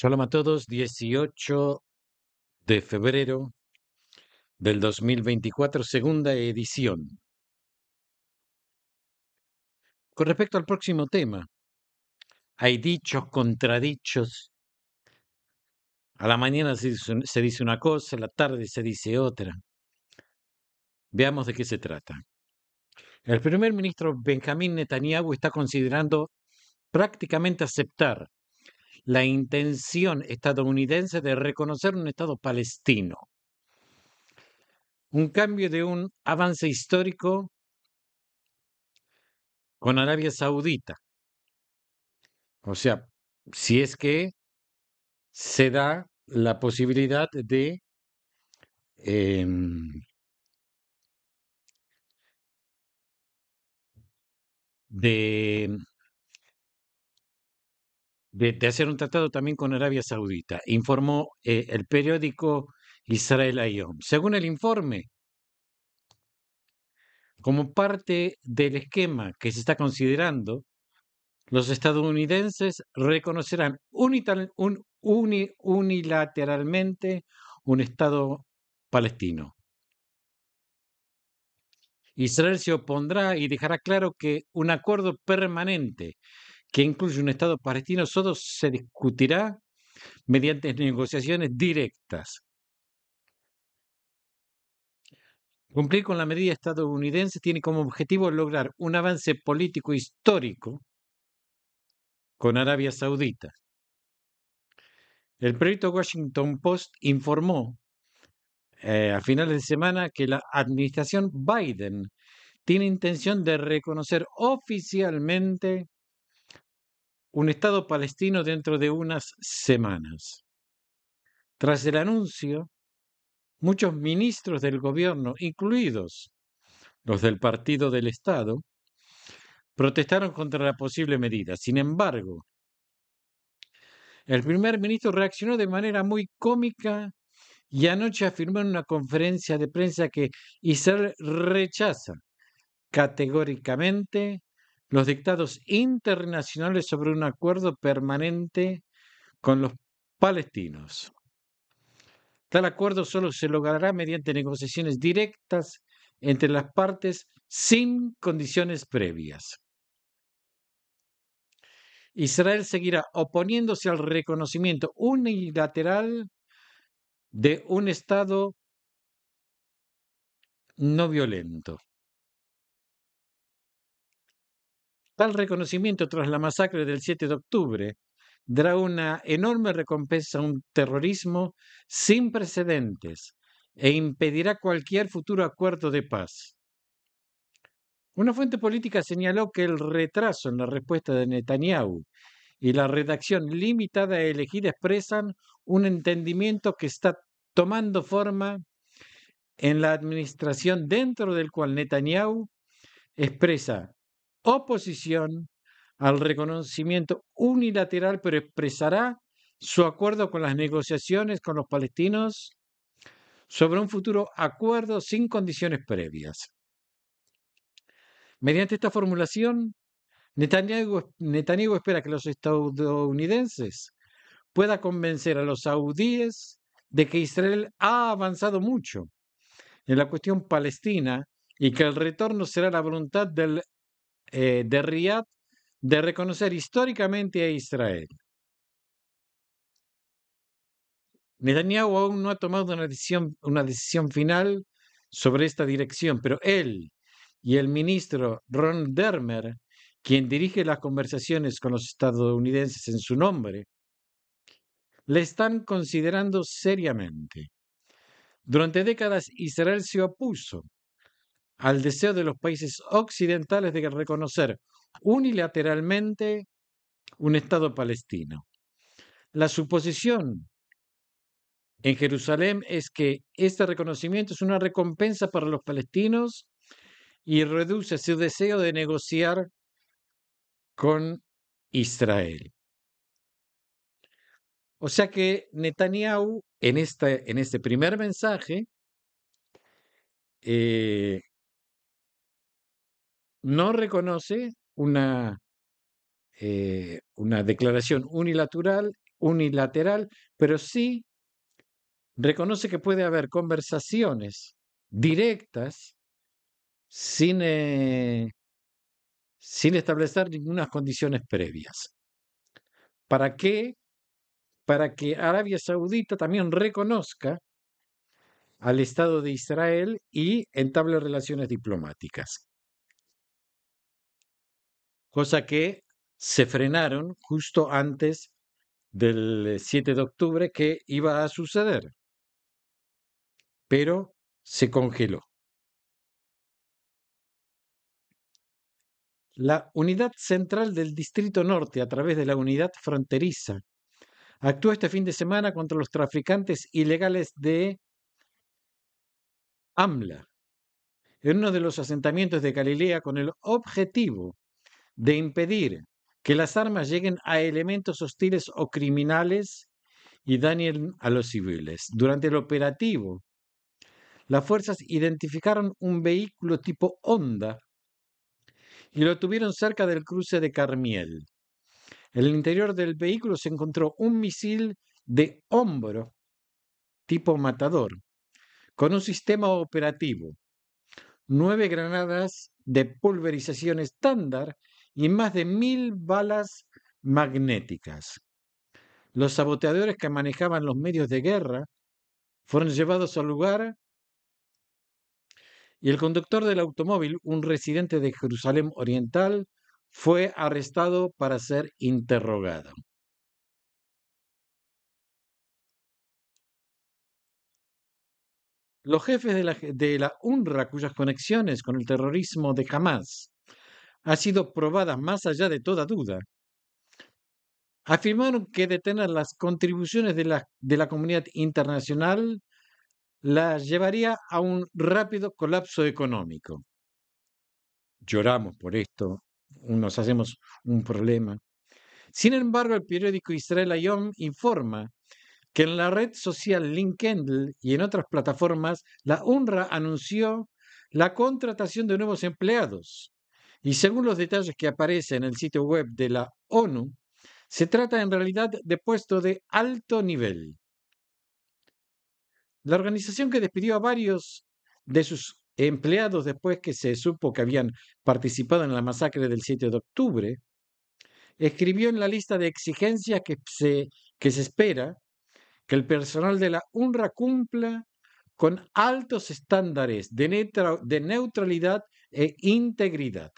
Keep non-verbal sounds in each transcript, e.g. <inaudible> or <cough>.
Shalom a todos, 18 de febrero del 2024, segunda edición. Con respecto al próximo tema, hay dichos, contradichos. A la mañana se dice, se dice una cosa, a la tarde se dice otra. Veamos de qué se trata. El primer ministro Benjamín Netanyahu está considerando prácticamente aceptar la intención estadounidense de reconocer un Estado palestino. Un cambio de un avance histórico con Arabia Saudita. O sea, si es que se da la posibilidad de em, de de, hacer un tratado también con Arabia Saudita, informó eh, el periódico Israel Ayom. Según el informe, como parte del esquema que se está considerando, los estadounidenses reconocerán unilateralmente un Estado palestino. Israel se opondrá y dejará claro que un acuerdo permanente que incluye un Estado palestino solo se discutirá mediante negociaciones directas. Cumplir con la medida estadounidense tiene como objetivo lograr un avance político histórico con Arabia Saudita. El proyecto Washington Post informó eh, a finales de semana que la administración Biden tiene intención de reconocer oficialmente un Estado palestino dentro de unas semanas. Tras el anuncio, muchos ministros del gobierno, incluidos los del Partido del Estado, protestaron contra la posible medida. Sin embargo, el primer ministro reaccionó de manera muy cómica y anoche afirmó en una conferencia de prensa que Israel rechaza categóricamente los dictados internacionales sobre un acuerdo permanente con los palestinos. Tal acuerdo solo se logrará mediante negociaciones directas entre las partes sin condiciones previas. Israel seguirá oponiéndose al reconocimiento unilateral de un Estado no violento. Tal reconocimiento tras la masacre del 7 de octubre dará una enorme recompensa a un terrorismo sin precedentes e impedirá cualquier futuro acuerdo de paz. Una fuente política señaló que el retraso en la respuesta de Netanyahu y la redacción limitada e elegida expresan un entendimiento que está tomando forma en la administración dentro del cual Netanyahu expresa oposición al reconocimiento unilateral, pero expresará su acuerdo con las negociaciones con los palestinos sobre un futuro acuerdo sin condiciones previas. Mediante esta formulación, Netanyahu, Netanyahu espera que los estadounidenses puedan convencer a los saudíes de que Israel ha avanzado mucho en la cuestión palestina y que el retorno será la voluntad del eh, de Riyadh de reconocer históricamente a Israel. Netanyahu aún no ha tomado una decisión, una decisión final sobre esta dirección, pero él y el ministro Ron Dermer, quien dirige las conversaciones con los estadounidenses en su nombre, le están considerando seriamente. Durante décadas Israel se opuso al deseo de los países occidentales de reconocer unilateralmente un Estado palestino. La suposición en Jerusalén es que este reconocimiento es una recompensa para los palestinos y reduce su deseo de negociar con Israel. O sea que Netanyahu en, este primer mensaje eh, no reconoce una, eh, una declaración unilateral, unilateral, pero sí reconoce que puede haber conversaciones directas sin, eh, sin establecer ninguna condiciones previas. ¿Para qué? Para que Arabia Saudita también reconozca al Estado de Israel y entable relaciones diplomáticas cosa que se frenaron justo antes del 7 eh, de octubre que iba a suceder, pero se congeló. La unidad central del Distrito Norte, a través de la unidad fronteriza, actuó este fin de semana contra los traficantes ilegales de AMLA, en uno de los asentamientos de Galilea, con el objetivo de impedir que las armas lleguen a elementos hostiles o criminales y dañen a los civiles. Durante el operativo, las fuerzas identificaron un vehículo tipo Honda y lo tuvieron cerca del cruce de Carmiel. En el interior del vehículo se encontró un misil de hombro tipo matador con un sistema operativo, nueve granadas de pulverización estándar y más de mil balas magnéticas. Los saboteadores que manejaban los medios de guerra fueron llevados al lugar y el conductor del automóvil, un residente de Jerusalén Oriental, fue arrestado para ser interrogado. Los jefes de la, de cuyas conexiones con el terrorismo de Hamas ha sido probada más allá de toda duda. Afirmaron que detener las contribuciones de la, comunidad internacional las llevaría a un rápido colapso económico. Lloramos por esto, nos hacemos un problema. Sin embargo, el periódico Israel Ayom informa que en la red social LinkedIn y en otras plataformas, la UNRWA anunció la contratación de nuevos empleados, y según los detalles que aparecen en el sitio web de la ONU, se trata en realidad de puesto de alto nivel. La organización que despidió a varios de sus empleados después que se supo que habían participado en la masacre del 7 de octubre, escribió en la lista de exigencias que se, que se espera que el personal de la UNRWA cumpla con altos estándares de, neutralidad e integridad.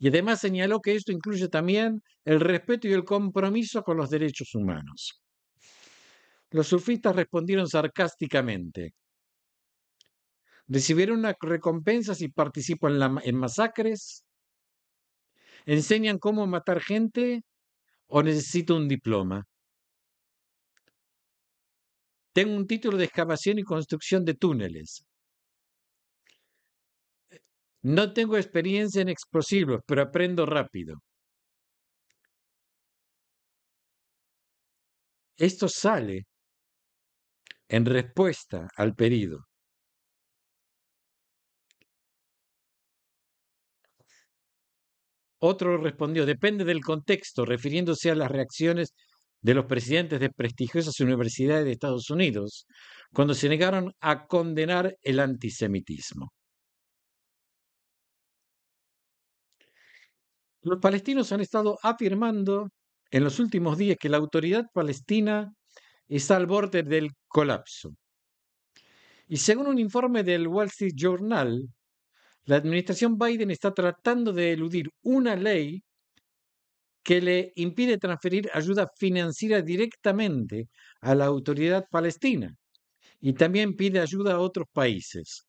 Y además señaló que esto incluye también el respeto y el compromiso con los derechos humanos. Los sufistas respondieron sarcásticamente. Recibieron una recompensa si participan en, en masacres, enseñan cómo matar gente o necesito un diploma. Tengo un título de excavación y construcción de túneles. No tengo experiencia en explosivos, pero aprendo rápido. Esto sale en respuesta al pedido. Otro respondió, depende del contexto, refiriéndose a las reacciones de los presidentes de prestigiosas universidades de Estados Unidos, cuando se negaron a condenar el antisemitismo. Los palestinos han estado afirmando en los últimos días que la autoridad palestina está al borde del colapso. Y según un informe del Wall Street Journal, la administración Biden está tratando de eludir una ley que le impide transferir ayuda financiera directamente a la autoridad palestina y también pide ayuda a otros países.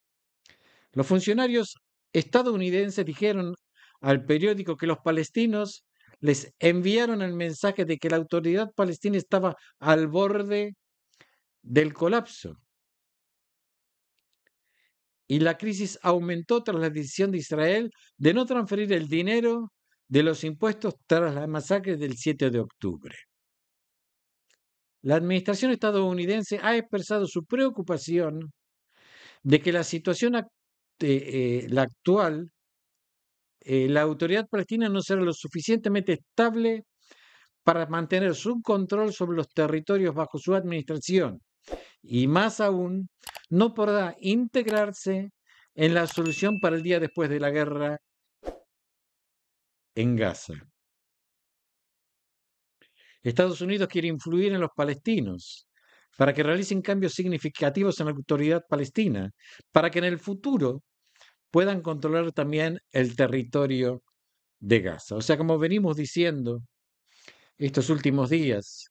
Los funcionarios estadounidenses dijeron al periódico que los palestinos les enviaron el mensaje de que la autoridad palestina estaba al borde del colapso. Y la crisis aumentó tras la decisión de Israel de no transferir el dinero de los impuestos tras la masacre del 7 de octubre. La administración estadounidense ha expresado su preocupación de que la situación eh, eh, la actual eh, la autoridad palestina no será lo suficientemente estable para mantener su control sobre los territorios bajo su administración y más aún no podrá integrarse en la solución para el día después de la guerra en Gaza. Estados Unidos quiere influir en los palestinos para que realicen cambios significativos en la autoridad palestina, para que en el futuro puedan controlar también el territorio de Gaza. O sea, como venimos diciendo estos últimos días,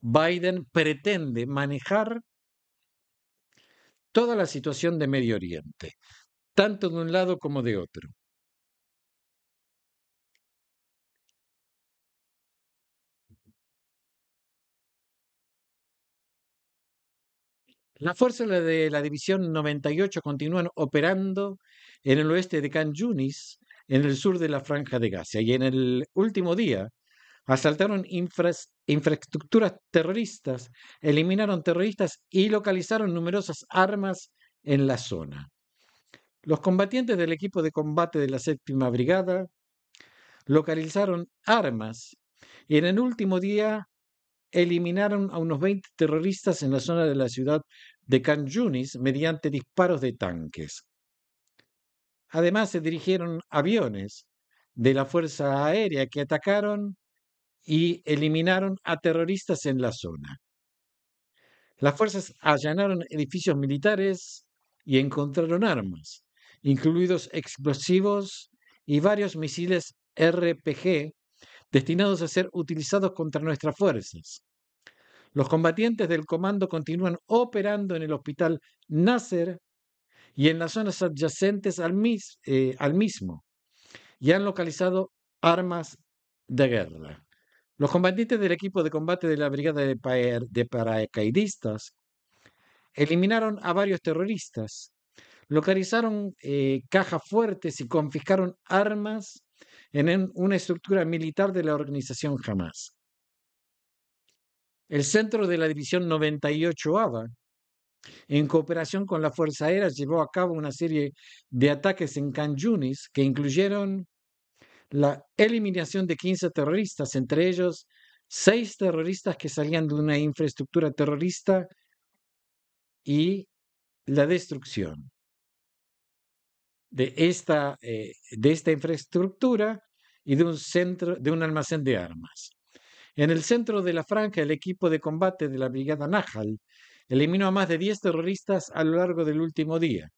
Biden pretende manejar toda la situación de Medio Oriente, tanto de un lado como de otro. Las fuerzas de la División 98 continúan operando en el oeste de Can Yunis, en el sur de la Franja de Gaza, y en el último día asaltaron infraestructuras terroristas, eliminaron terroristas y localizaron numerosas armas en la zona. Los combatientes del equipo de combate de la séptima brigada localizaron armas y en el último día eliminaron a unos 20 terroristas en la zona de la ciudad de Kanjunis mediante disparos de tanques. Además, se dirigieron aviones de la Fuerza Aérea que atacaron y eliminaron a terroristas en la zona. Las fuerzas allanaron edificios militares y encontraron armas, incluidos explosivos y varios misiles RPG destinados a ser utilizados contra nuestras fuerzas. Los combatientes del comando continúan operando en el hospital Nasser y en las zonas adyacentes al, eh, mismo y han localizado armas de guerra. Los combatientes del equipo de combate de la Brigada de, Paracaidistas eliminaron a varios terroristas, localizaron eh, cajas fuertes y confiscaron armas en una estructura militar de la organización Hamas. El centro de la División 98 ABA, en cooperación con la Fuerza Aérea, llevó a cabo una serie de ataques en Can Yunis que incluyeron la eliminación de 15 terroristas, entre ellos seis terroristas que salían de una infraestructura terrorista y la destrucción eh, de esta, infraestructura y de un, centro, de un almacén de armas. En el centro de la franja, el equipo de combate de la Brigada Najal eliminó a más de 10 terroristas a lo largo del último día.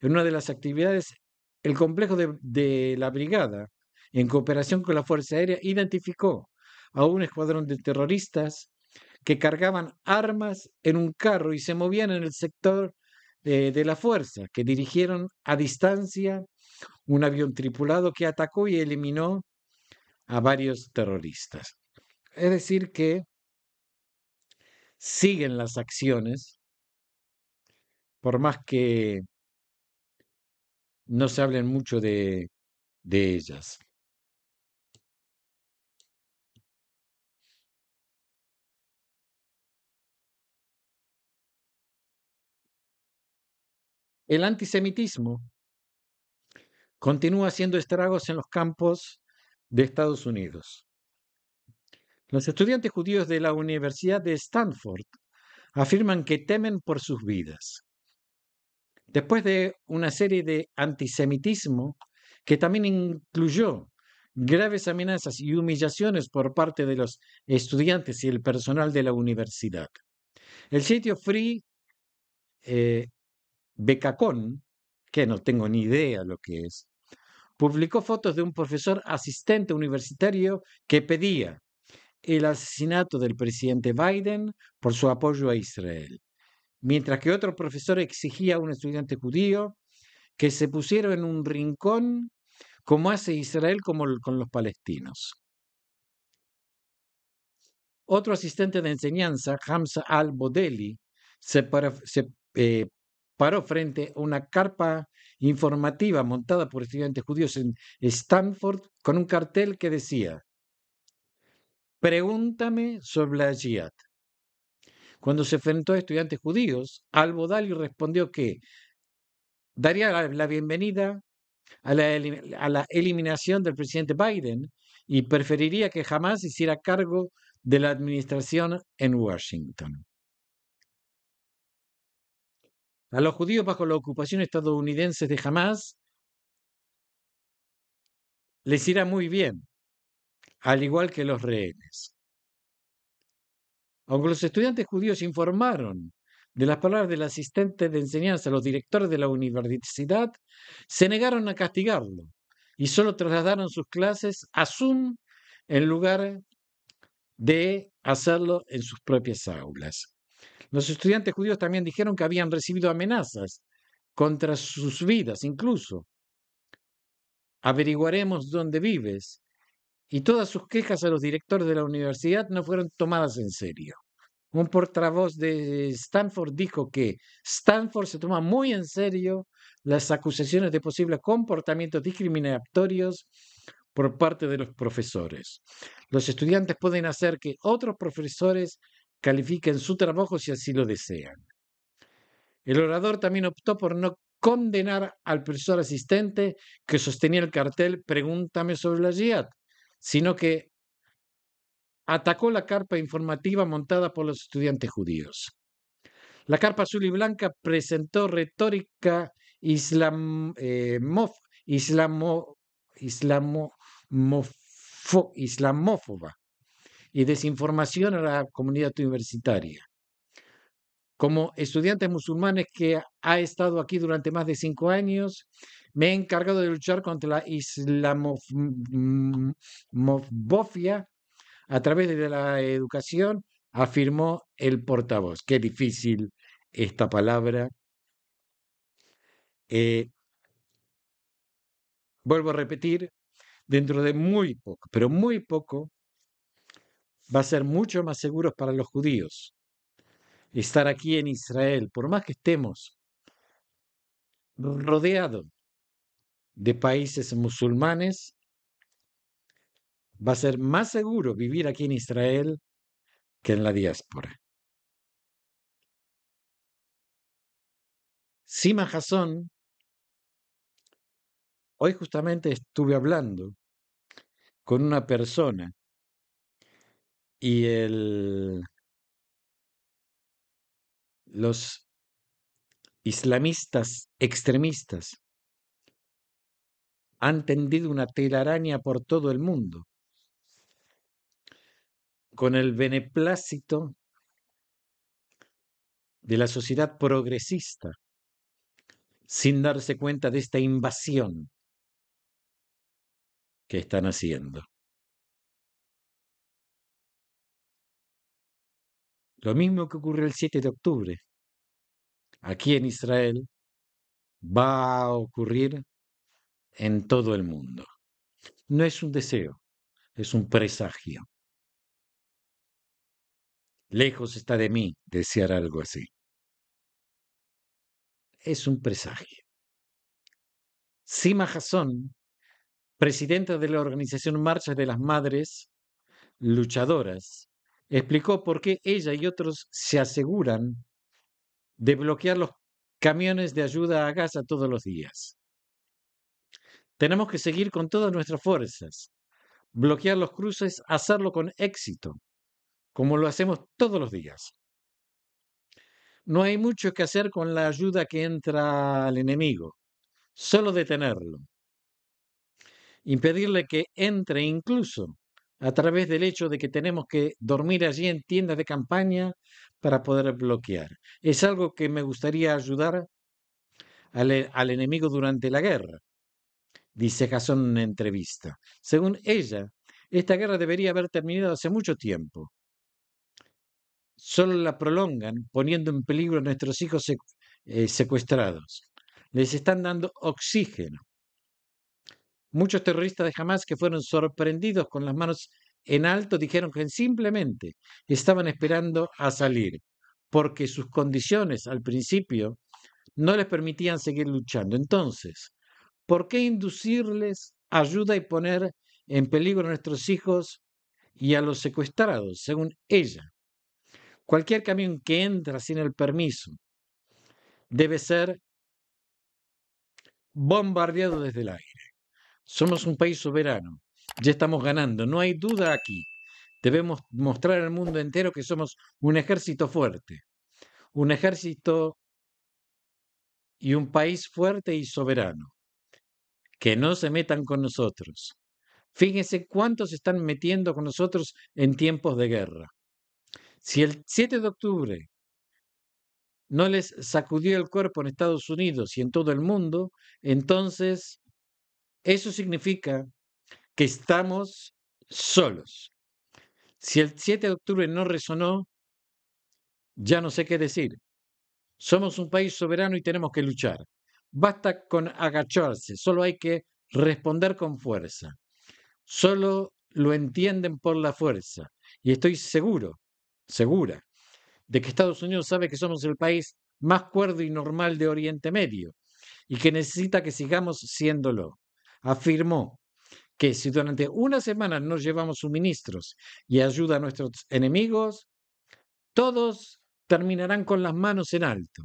En una de las actividades, el complejo de la Brigada, en cooperación con la Fuerza Aérea, identificó a un escuadrón de terroristas que cargaban armas en un carro y se movían en el sector eh, de la fuerza, que dirigieron a distancia un avión tripulado que atacó y eliminó a varios terroristas. Es decir, que siguen las acciones, por más que no se hablen mucho de, de ellas. El antisemitismo continúa haciendo estragos en los campos de Estados Unidos. Los estudiantes judíos de la Universidad de Stanford afirman que temen por sus vidas. Después de una serie de antisemitismo que también incluyó graves amenazas y humillaciones por parte de los estudiantes y el personal de la universidad. El sitio Free eh, Becacón, que no tengo ni idea lo que es, publicó fotos de un profesor asistente universitario que pedía el asesinato del presidente Biden por su apoyo a Israel, mientras que otro profesor exigía a un estudiante judío que se pusiera en un rincón como hace Israel con los palestinos. Otro asistente de enseñanza, Hamza al-Bodeli, se, eh, paró frente a una carpa informativa montada por estudiantes judíos en Stanford con un cartel que decía, Pregúntame sobre la Jihad. Cuando se enfrentó a estudiantes judíos, Albo Dali respondió que daría la bienvenida a la, a la, eliminación del presidente Biden y preferiría que jamás hiciera cargo de la administración en Washington a los judíos bajo la ocupación estadounidense de Hamas les irá muy bien, al igual que los rehenes. Aunque los estudiantes judíos informaron de las palabras del asistente de enseñanza, los directores de la universidad, se negaron a castigarlo y solo trasladaron sus clases a Zoom en lugar de hacerlo en sus propias aulas. Los estudiantes judíos también dijeron que habían recibido amenazas contra sus vidas incluso. Averiguaremos dónde vives. Y todas sus quejas a los directores de la universidad no fueron tomadas en serio. Un portavoz de Stanford dijo que Stanford se toma muy en serio las acusaciones de posibles comportamientos discriminatorios por parte de los profesores. Los estudiantes pueden hacer que otros profesores califiquen su trabajo si así lo desean. El orador también optó por no condenar al profesor asistente que sostenía el cartel Pregúntame sobre la Jihad, sino que atacó la carpa informativa montada por los estudiantes judíos. La carpa azul y blanca presentó retórica islam, eh, islamófoba y desinformación a la comunidad universitaria. Como estudiantes musulmanes que ha estado aquí durante más de cinco años, me he encargado de luchar contra la islamofobia a través de la educación, afirmó el portavoz. Qué difícil esta palabra. Eh, vuelvo a repetir, dentro de muy poco, pero muy poco, va a ser mucho más seguros para los judíos estar aquí en Israel, por más que estemos rodeados de países musulmanes, va a ser más seguro vivir aquí en Israel que en la diáspora. Sima Hasson, hoy justamente estuve hablando con una persona y el, los islamistas extremistas han tendido una telaraña por todo el mundo con el beneplácito de la sociedad progresista sin darse cuenta de esta invasión que están haciendo. Lo mismo que ocurrió el 7 de octubre. Aquí en Israel va a ocurrir en todo el mundo. No es un deseo, es un presagio. Lejos está de mí desear algo así. Es un presagio. Sima Hasson, presidenta de la organización Marchas de las Madres Luchadoras, explicó por qué ella y otros se aseguran de bloquear los camiones de ayuda a Gaza todos los días. Tenemos que seguir con todas nuestras fuerzas, bloquear los cruces, hacerlo con éxito, como lo hacemos todos los días. No hay mucho que hacer con la ayuda que entra al enemigo, solo detenerlo, impedirle que entre incluso a través del hecho de que tenemos que dormir allí en tiendas de campaña para poder bloquear. Es algo que me gustaría ayudar al, enemigo durante la guerra, dice Jason en una entrevista. Según ella, esta guerra debería haber terminado hace mucho tiempo. Solo la prolongan poniendo en peligro a nuestros hijos eh, secuestrados. Les están dando oxígeno Muchos terroristas de Hamas que fueron sorprendidos con las manos en alto dijeron que simplemente estaban esperando a salir, porque sus condiciones al principio no les permitían seguir luchando. Entonces, ¿por qué inducirles ayuda y poner en peligro a nuestros hijos y a los secuestrados, según ella? Cualquier camión que entra sin el permiso debe ser bombardeado desde el aire. Somos un país soberano. Ya estamos ganando. No hay duda aquí. Debemos mostrar al mundo entero que somos un ejército fuerte. Un ejército y un país fuerte y soberano. Que no se metan con nosotros. Fíjense cuántos están metiendo con nosotros en tiempos de guerra. Si el 7 de octubre no les sacudió el cuerpo en Estados Unidos y en todo el mundo, entonces eso significa que estamos solos. Si el 7 de octubre no resonó, ya no sé qué decir. Somos un país soberano y tenemos que luchar. Basta con agacharse, solo hay que responder con fuerza. Solo lo entienden por la fuerza. Y estoy seguro, segura, de que Estados Unidos sabe que somos el país más cuerdo y normal de Oriente Medio y que necesita que sigamos siéndolo afirmó que si durante una semana no llevamos suministros y ayuda a nuestros enemigos, todos terminarán con las manos en alto,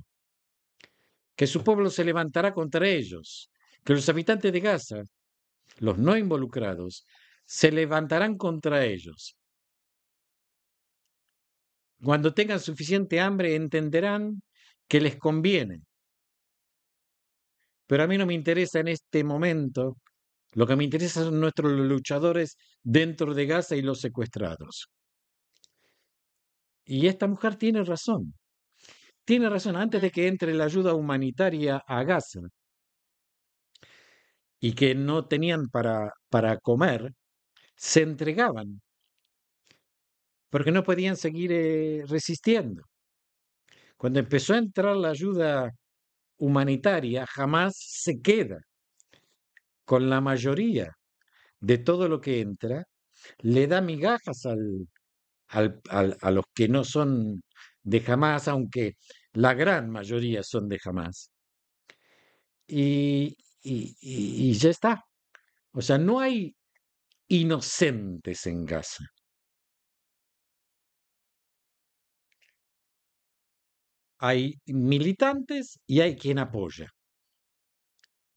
que su pueblo se levantará contra ellos, que los habitantes de Gaza, los no involucrados, se levantarán contra ellos. Cuando tengan suficiente hambre entenderán que les conviene pero a mí no me interesa en este momento. Lo que me interesa son nuestros luchadores dentro de Gaza y los secuestrados. Y esta mujer tiene razón. Tiene razón antes de que entre la ayuda humanitaria a Gaza y que no tenían para, para comer, se entregaban porque no podían seguir eh, resistiendo. Cuando empezó a entrar la ayuda humanitaria jamás se queda con la mayoría de todo lo que entra, le da migajas a los que no son de jamás, aunque la gran mayoría son de jamás. y ya está. O sea, no hay inocentes en Gaza. hay militantes y hay quien apoya.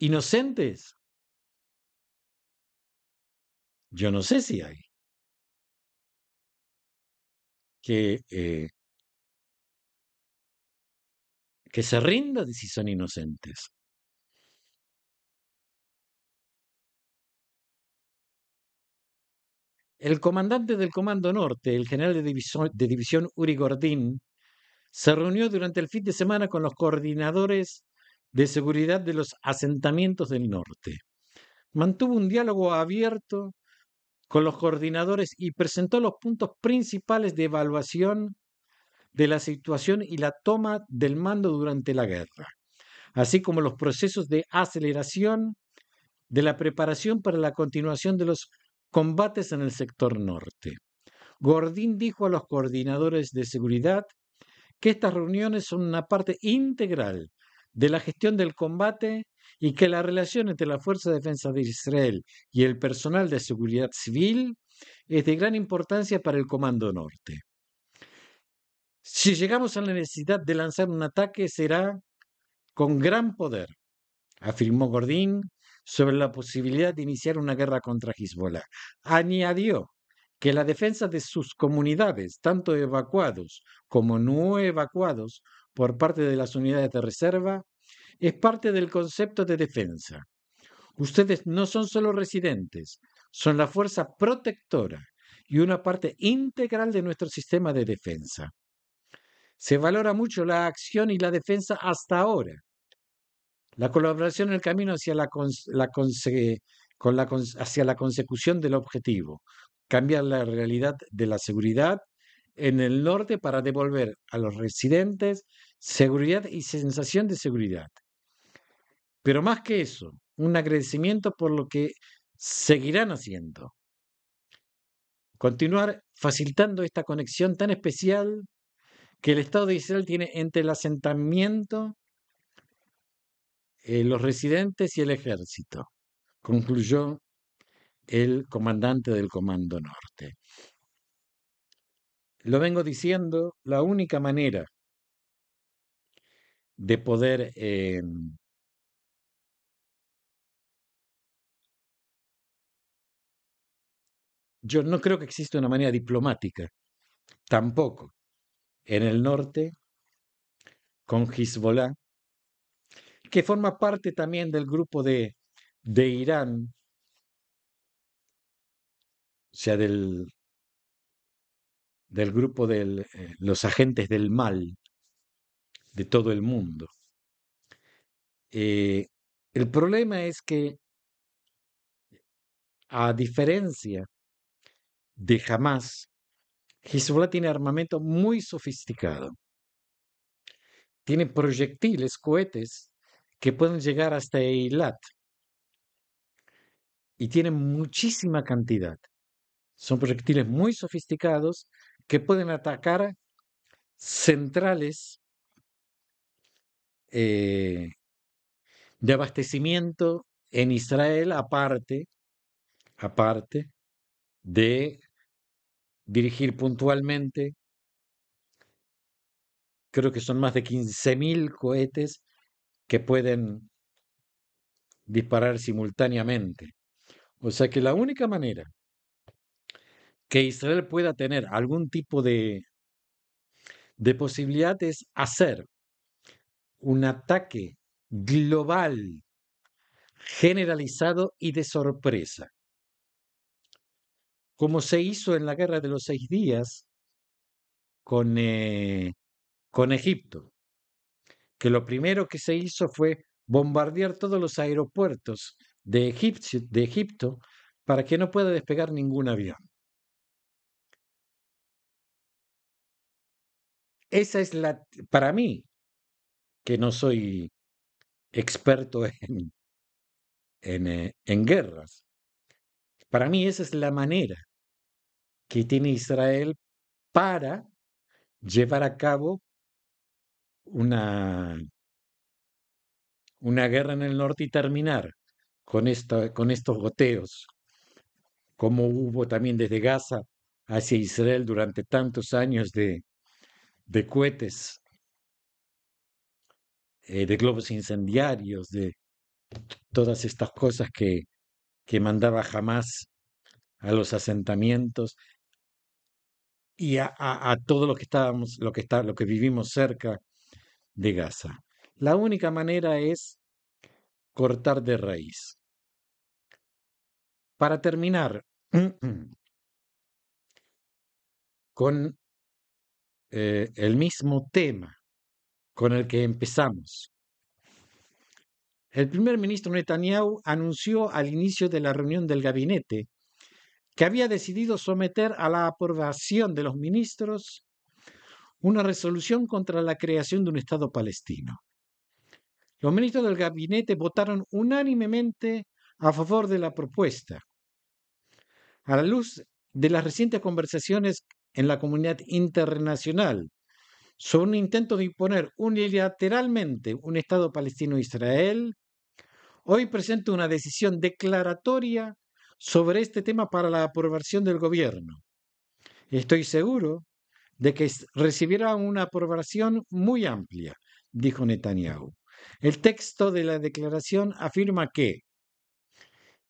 Inocentes, yo no sé si hay. Que, eh que se rinda de si son inocentes. El comandante del Comando Norte, el general de división, de división Uri Gordín, se reunió durante el fin de semana con los coordinadores de seguridad de los asentamientos del norte. Mantuvo un diálogo abierto con los coordinadores y presentó los puntos principales de evaluación de la situación y la toma del mando durante la guerra, así como los procesos de aceleración de la preparación para la continuación de los combates en el sector norte. Gordín dijo a los coordinadores de seguridad que estas reuniones son una parte integral de la gestión del combate y que la relación entre la Fuerza de Defensa de Israel y el personal de seguridad civil es de gran importancia para el Comando Norte. Si llegamos a la necesidad de lanzar un ataque, será con gran poder, afirmó Gordín sobre la posibilidad de iniciar una guerra contra Hezbollah. Añadió que la defensa de sus comunidades, tanto evacuados como no evacuados por parte de las unidades de reserva, es parte del concepto de defensa. Ustedes no son solo residentes, son la fuerza protectora y una parte integral de nuestro sistema de defensa. Se valora mucho la acción y la defensa hasta ahora. La colaboración en el camino hacia la, hacia la consecución del objetivo, cambiar la realidad de la seguridad en el norte para devolver a los residentes seguridad y sensación de seguridad. Pero más que eso, un agradecimiento por lo que seguirán haciendo. Continuar facilitando esta conexión tan especial que el Estado de Israel tiene entre el asentamiento, eh, los residentes y el ejército, concluyó el comandante del Comando Norte. Lo vengo diciendo, la única manera de poder eh, Yo no creo que exista una manera diplomática, tampoco, en el norte, con Hezbollah, que forma parte también del grupo de, de Irán, sea del, del grupo de eh, los agentes del mal de todo el mundo. Eh, el problema es que, a diferencia de jamás, Hezbollah tiene armamento muy sofisticado. Tiene proyectiles, cohetes, que pueden llegar hasta Eilat. Y tiene muchísima cantidad. Son proyectiles muy sofisticados que pueden atacar centrales eh, de abastecimiento en Israel aparte, aparte de dirigir puntualmente, creo que son más de 15.000 cohetes que pueden disparar simultáneamente. O sea que la única manera que Israel pueda tener algún tipo de, de posibilidad es hacer un ataque global, generalizado y de sorpresa. Como se hizo en la Guerra de los Seis Días con, eh, con Egipto, que lo primero que se hizo fue bombardear todos los aeropuertos de Egipto para que no pueda despegar ningún avión. Esa es la, para mí, que no soy experto en, en, eh, en guerras, para mí esa es la manera que tiene Israel para llevar a cabo una, una guerra en el norte y terminar con, con estos goteos, como hubo también desde Gaza hacia Israel durante tantos años de, de cohetes, eh, de globos incendiarios, de todas estas cosas que, que mandaba jamás a los asentamientos y a, todo lo que estábamos, lo que está, lo que vivimos cerca de Gaza. La única manera es cortar de raíz. Para terminar <clears throat> con eh, el mismo tema con el que empezamos. El primer ministro Netanyahu anunció al inicio de la reunión del gabinete que había decidido someter a la aprobación de los ministros una resolución contra la creación de un Estado palestino. Los ministros del gabinete votaron unánimemente a favor de la propuesta. A la luz de las recientes conversaciones en la comunidad internacional sobre un intento de imponer unilateralmente un Estado palestino-israel, hoy presento una decisión declaratoria sobre este tema para la aprobación del gobierno. Estoy seguro de que recibirá una aprobación muy amplia, dijo Netanyahu. El texto de la declaración afirma que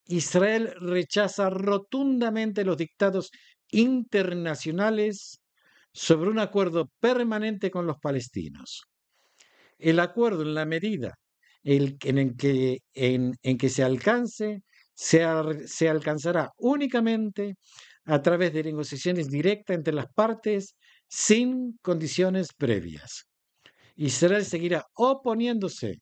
Israel rechaza rotundamente los dictados internacionales sobre un acuerdo permanente con los palestinos. El acuerdo en la medida en, que, se alcance, se, se alcanzará únicamente a través de negociaciones directas entre las partes sin condiciones previas. Israel seguirá oponiéndose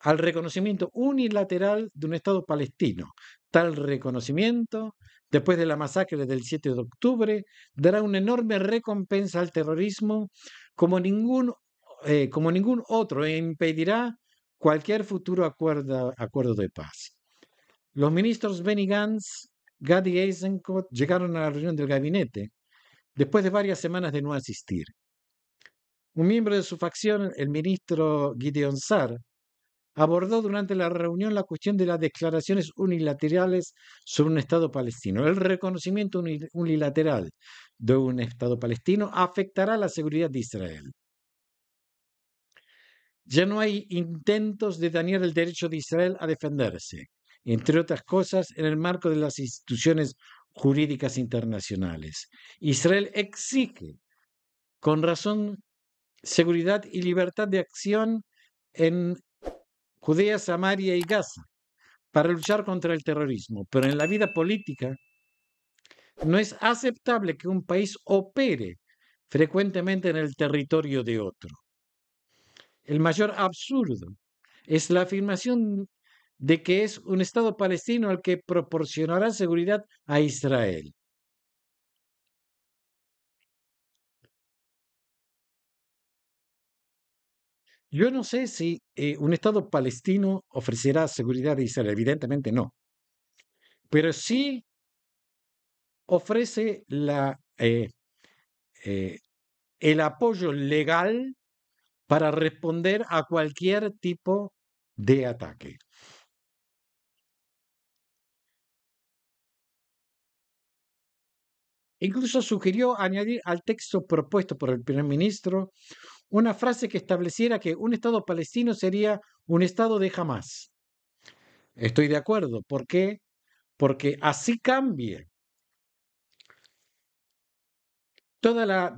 al reconocimiento unilateral de un Estado palestino, Tal reconocimiento, después de la masacre del 7 de octubre, dará una enorme recompensa al terrorismo como ningún, eh, como ningún otro e impedirá cualquier futuro acuerdo, acuerdo de paz. Los ministros Benny Gantz, Gadi Eisenkot llegaron a la reunión del gabinete después de varias semanas de no asistir. Un miembro de su facción, el ministro Gideon Sar, abordó durante la reunión la cuestión de las declaraciones unilaterales sobre un Estado palestino. El reconocimiento unilateral de un Estado palestino afectará la seguridad de Israel. Ya no hay intentos de dañar el derecho de Israel a defenderse, entre otras cosas en el marco de las instituciones jurídicas internacionales. Israel exige, con razón, seguridad y libertad de acción en Judea, Samaria y Gaza, para luchar contra el terrorismo. Pero en la vida política no es aceptable que un país opere frecuentemente en el territorio de otro. El mayor absurdo es la afirmación de que es un Estado palestino al que proporcionará seguridad a Israel. Yo no sé si eh, un Estado palestino ofrecerá seguridad a Israel, evidentemente no, pero sí ofrece la, eh, eh, el apoyo legal para responder a cualquier tipo de ataque. Incluso sugirió añadir al texto propuesto por el primer ministro una frase que estableciera que un Estado palestino sería un Estado de jamás. Estoy de acuerdo. ¿Por qué? Porque así cambie toda la,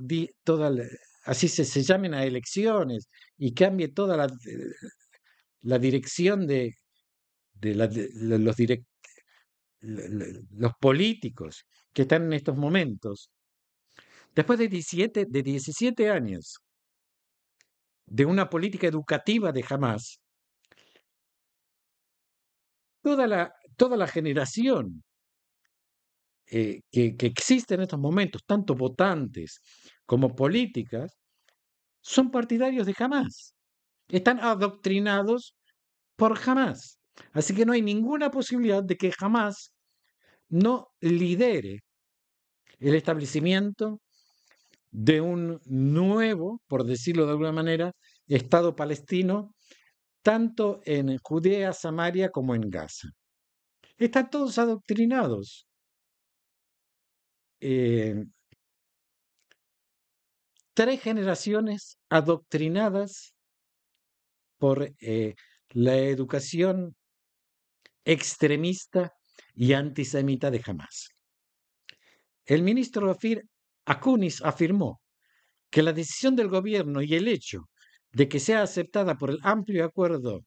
así se, se, llamen a elecciones y cambie toda la, dirección de, los, direct, los políticos que están en estos momentos, después de de 17 años de una política educativa de jamás, toda la, toda la generación eh, que, existe en estos momentos, tanto votantes como políticas, son partidarios de jamás. Están adoctrinados por jamás. Así que no hay ninguna posibilidad de que jamás no lidere el establecimiento de un nuevo, por decirlo de alguna manera, Estado palestino, tanto en Judea, Samaria como en Gaza. Están todos adoctrinados. Eh, tres generaciones adoctrinadas por eh, la educación extremista y antisemita de Hamas. El ministro Rafir. Acunis afirmó que la decisión del gobierno y el hecho de que sea aceptada por el amplio acuerdo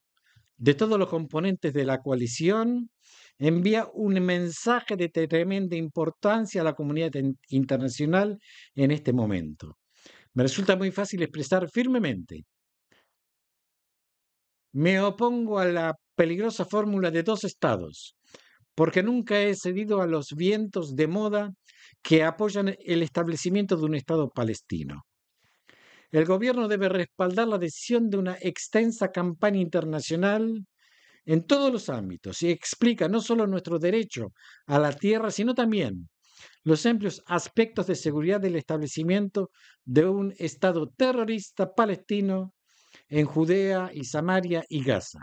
de todos los componentes de la coalición envía un mensaje de tremenda importancia a la comunidad internacional en este momento. Me resulta muy fácil expresar firmemente. Me opongo a la peligrosa fórmula de dos estados, porque nunca he cedido a los vientos de moda que apoyan el establecimiento de un Estado palestino. El gobierno debe respaldar la decisión de una extensa campaña internacional en todos los ámbitos y explica no solo nuestro derecho a la tierra, sino también los amplios aspectos de seguridad del establecimiento de un Estado terrorista palestino en Judea y Samaria y Gaza,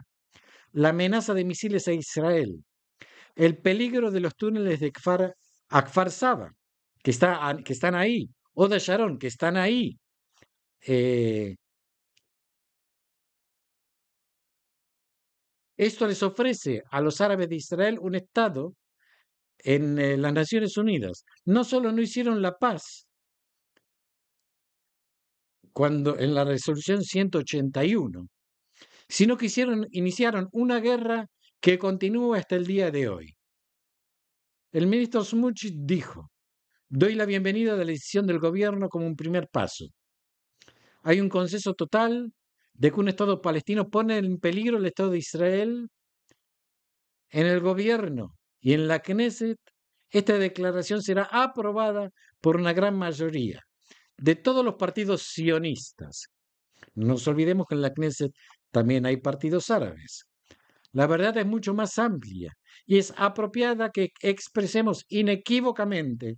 la amenaza de misiles a Israel, el peligro de los túneles de Akfar Saba, que, están ahí, de Sharon, que están ahí. Eh esto les ofrece a los árabes de Israel un Estado en eh, las Naciones Unidas. No solo no hicieron la paz, cuando en la resolución 181, sino que iniciaron una guerra que continúa hasta el día de hoy. El ministro Smuchi dijo, Doy la bienvenida a la decisión del gobierno como un primer paso. Hay un consenso total de que un Estado palestino pone en peligro el Estado de Israel. En el gobierno y en la Knesset, esta declaración será aprobada por una gran mayoría de todos los partidos sionistas. No nos olvidemos que en la Knesset también hay partidos árabes. La verdad es mucho más amplia y es apropiada que expresemos inequívocamente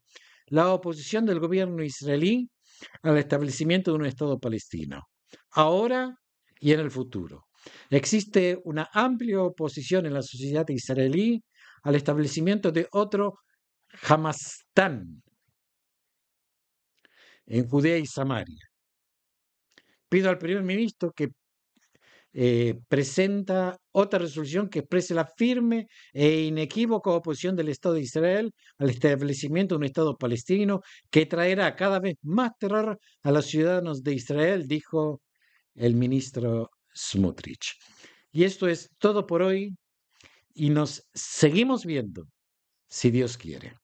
la oposición del gobierno israelí al establecimiento de un Estado palestino, ahora y en el futuro. Existe una amplia oposición en la sociedad israelí al establecimiento de otro Hamastán en Judea y Samaria. Pido al primer ministro que eh, presenta otra resolución que expresa la firme e inequívoca oposición del Estado de Israel al establecimiento de un Estado palestino que traerá cada vez más terror a los ciudadanos de Israel, dijo el ministro Smutrich. Y esto es todo por hoy y nos seguimos viendo, si Dios quiere.